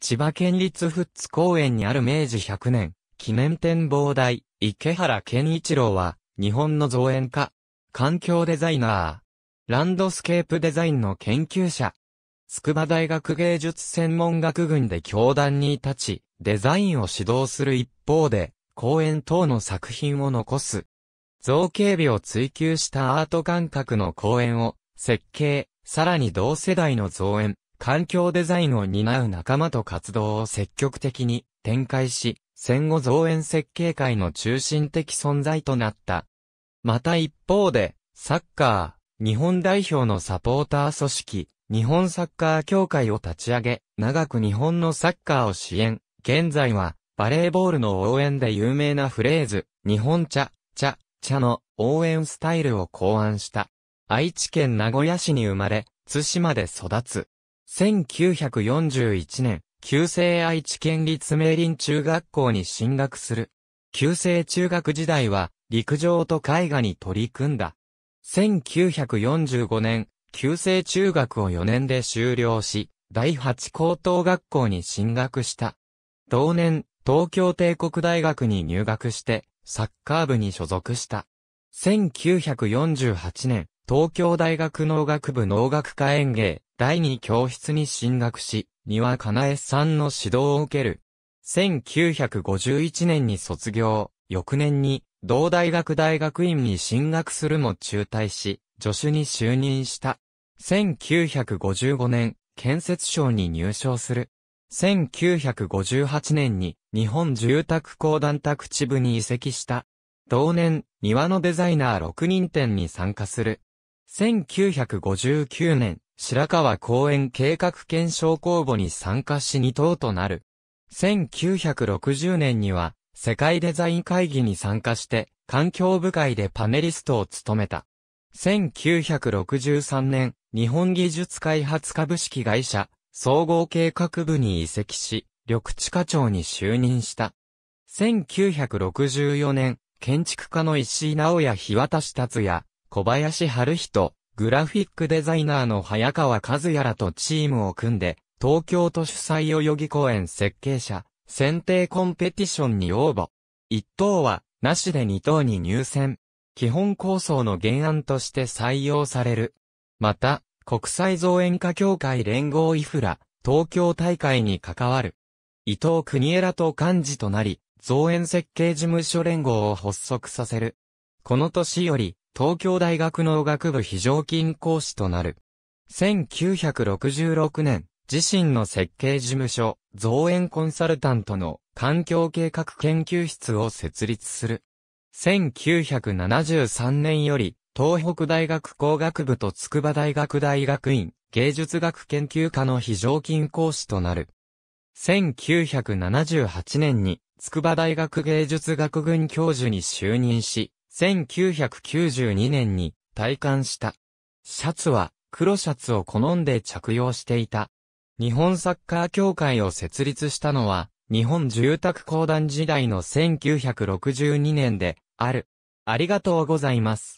千葉県立富津公園にある明治100年、記念展望台、池原健一郎は、日本の造園家、環境デザイナー、ランドスケープデザインの研究者、筑波大学芸術専門学群で教壇に立ち、デザインを指導する一方で、公園等の作品を残す。造形美を追求したアート感覚の公園を、設計、さらに同世代の造園、環境デザインを担う仲間と活動を積極的に展開し、戦後造園設計界の中心的存在となった。また一方で、サッカー、日本代表のサポーター組織、日本サッカー協会を立ち上げ、長く日本のサッカーを支援。現在は、バレーボールの応援で有名なフレーズ、日本茶、茶、茶の応援スタイルを考案した。愛知県名古屋市に生まれ、津島で育つ。1941年、旧制愛知県立明林中学校に進学する。旧制中学時代は、陸上と絵画に取り組んだ。1945年、旧制中学を4年で修了し、第8高等学校に進学した。同年、東京帝国大学に入学して、サッカー部に所属した。1948年、東京大学農学部農学科園芸第二教室に進学し、庭かなえさんの指導を受ける。1951年に卒業、翌年に同大学大学院に進学するも中退し、助手に就任した。1955年、建設省に入省する。1958年に日本住宅公団宅地部に移籍した。同年、庭のデザイナー6人展に参加する。1959年、白川公園計画検証公募に参加し2等となる。1960年には、世界デザイン会議に参加して、環境部会でパネリストを務めた。1963年、日本技術開発株式会社、総合計画部に移籍し、緑地課長に就任した。1964年、建築家の石井直也日渡達也、小林春人、グラフィックデザイナーの早川和也らとチームを組んで、東京都主催代々木公園設計者、選定コンペティションに応募。一等は、なしで二等に入選。基本構想の原案として採用される。また、国際造園家協会連合イフラ、東京大会に関わる。伊藤国枝と幹事となり、造園設計事務所連合を発足させる。この年より、東京大学農学部非常勤講師となる。1966年、自身の設計事務所、造園コンサルタントの環境計画研究室を設立する。1973年より、東北大学工学部と筑波大学大学院、芸術学研究科の非常勤講師となる。1978年に、筑波大学芸術学群教授に就任し、1992年に体感した。シャツは黒シャツを好んで着用していた。日本サッカー協会を設立したのは、日本住宅公団時代の1962年で、ある。ありがとうございます。